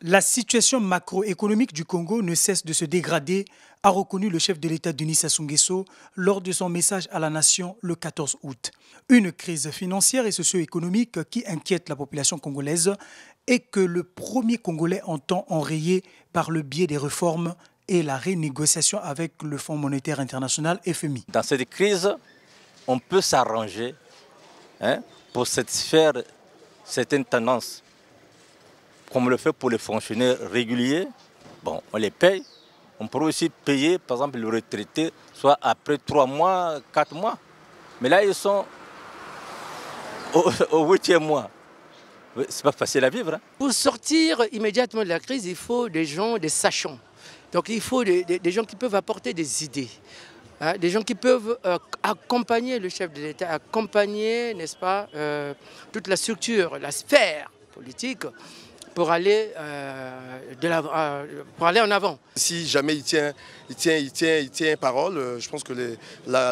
La situation macroéconomique du Congo ne cesse de se dégrader, a reconnu le chef de l'État Denis Sassou Nguesso lors de son message à la nation le 14 août. Une crise financière et socio-économique qui inquiète la population congolaise et que le premier Congolais entend enrayer par le biais des réformes et la renégociation avec le Fonds monétaire international FMI. Dans cette crise, on peut s'arranger hein, pour satisfaire certaines tendances comme on le fait pour les fonctionnaires réguliers, bon, on les paye. On pourrait aussi payer, par exemple, le retraité, soit après trois mois, quatre mois. Mais là, ils sont au, huitième mois. Ce n'est pas facile à vivre. Hein. Pour sortir immédiatement de la crise, il faut des gens, des sachants. Donc il faut des, gens qui peuvent apporter des idées, hein, des gens qui peuvent euh, accompagner le chef de l'État, accompagner, n'est-ce pas, euh, toute la structure, la sphère politique euh, euh, pour aller, en avant. Si jamais il tient, il tient, il tient, il tient parole, euh, je pense que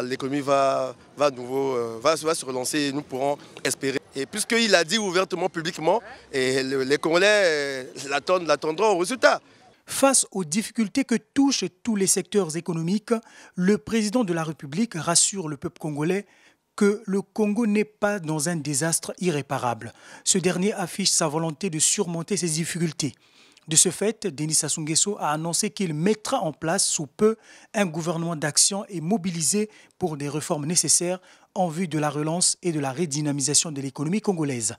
l'économie va, va, nouveau, va, se relancer et nous pourrons espérer. Et puisqu'il l'a dit ouvertement, publiquement, et les Congolais l'attendront au résultat. Face aux difficultés que touchent tous les secteurs économiques, le président de la République rassure le peuple congolais que le Congo n'est pas dans un désastre irréparable. Ce dernier affiche sa volonté de surmonter ses difficultés. De ce fait, Denis Sassou a annoncé qu'il mettra en place sous peu un gouvernement d'action et mobilisé pour des réformes nécessaires en vue de la relance et de la redynamisation de l'économie congolaise.